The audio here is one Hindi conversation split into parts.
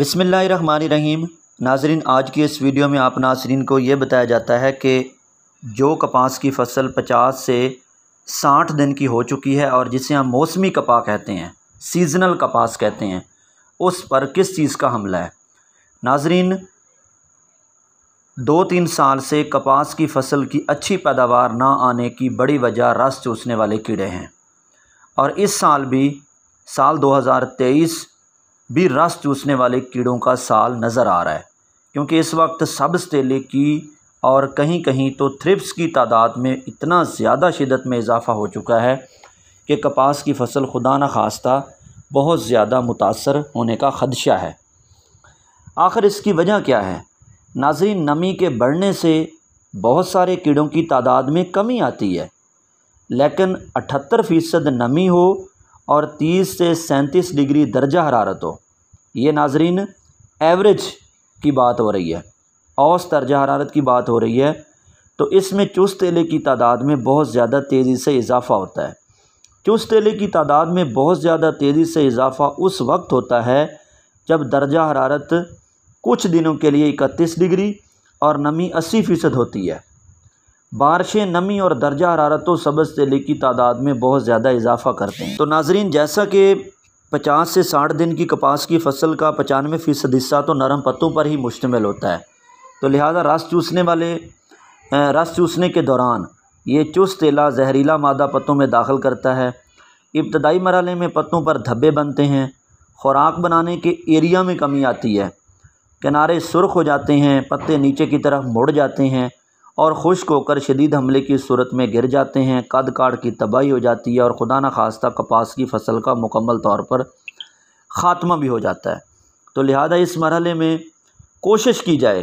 बिसमीम नाजरीन आज की इस वीडियो में आप नाजरीन को ये बताया जाता है कि जो कपास की फ़सल 50 से 60 दिन की हो चुकी है और जिसे हम मौसमी कपा कहते हैं सीज़नल कपास कहते हैं उस पर किस चीज़ का हमला है नाजरीन दो तीन साल से कपास की फसल की अच्छी पैदावार ना आने की बड़ी वजह रस चूसने वाले कीड़े हैं और इस साल भी साल 2023 भी रस चूसने वाले कीड़ों का साल नज़र आ रहा है क्योंकि इस वक्त सब्ज़ तेले की और कहीं कहीं तो थ्रिप्स की तादाद में इतना ज़्यादा शिदत में इजाफ़ा हो चुका है कि कपास की फसल खुदा न खास्ता बहुत ज़्यादा मुतासर होने का खदशा है आखिर इसकी वजह क्या है नाजरीन नमी के बढ़ने से बहुत सारे कीड़ों की तादाद में कमी आती है लेकिन अठहत्तर फ़ीसद नमी हो और 30 से 37 डिग्री दर्जा हरारत हो ये नाजरीन एवरेज की बात हो रही है औस दर्जा हरारत की बात हो रही है तो इसमें चुस्त तेले की तादाद में बहुत ज़्यादा तेज़ी से इजाफ़ा होता है चुस्त तेले की तादाद में बहुत ज़्यादा तेज़ी से इजाफ़ा उस वक्त होता है जब दर्जा हरारत कुछ दिनों के लिए इकतीस डिग्री और नमी अस्सी फ़ीसद होती है बारिशें नमी और दर्जा हरारत तो सबज तले की तादाद में बहुत ज़्यादा इजाफा करते हैं तो नाजरीन जैसा कि पचास से साठ दिन की कपास की फसल का पचानवे फ़ीसद हिस्सा तो नरम पत्तों पर ही मुश्तमल होता है तो लिहाजा रस चूसने वाले रस चूसने के दौरान ये चुस्त तेला जहरीला मादा पत्तों में दाखिल करता है इब्तदाई मरहले में पत्तों पर धब्बे बनते हैं खुराक बनाने के एरिया में कमी आती है किनारे सुर्ख हो जाते हैं पत्ते नीचे की तरफ मुड़ जाते हैं और खुश्क होकर शदीद हमले की सूरत में गिर जाते हैं कद काड़ की तबाही हो जाती है और खुदा न खास्ता कपास की फसल का मुकम्मल तौर पर ख़ात्मा भी हो जाता है तो लिहाजा इस मरहले में कोशिश की जाए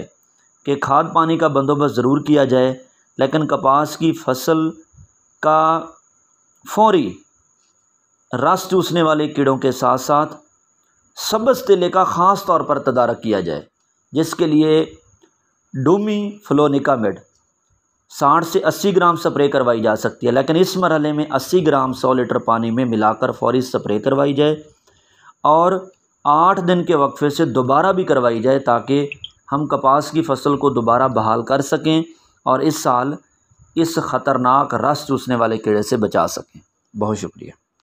कि खाद पानी का बंदोबस्त ज़रूर किया जाए लेकिन कपास की फसल का फौरी रस चूसने वाले कीड़ों के साथ साथ सब्ज़ तिले का ख़ास तौर पर तदारक किया जाए जिसके लिए डूमी फ्लोनिकामेड साठ से अस्सी ग्राम स्प्रे करवाई जा सकती है लेकिन इस मरहले में अस्सी ग्राम सौ लीटर पानी में मिलाकर फौरी स्प्रे करवाई जाए और आठ दिन के वक्फे से दोबारा भी करवाई जाए ताकि हम कपास की फसल को दोबारा बहाल कर सकें और इस साल इस ख़तरनाक रस चूसने वाले कीड़े से बचा सकें बहुत शुक्रिया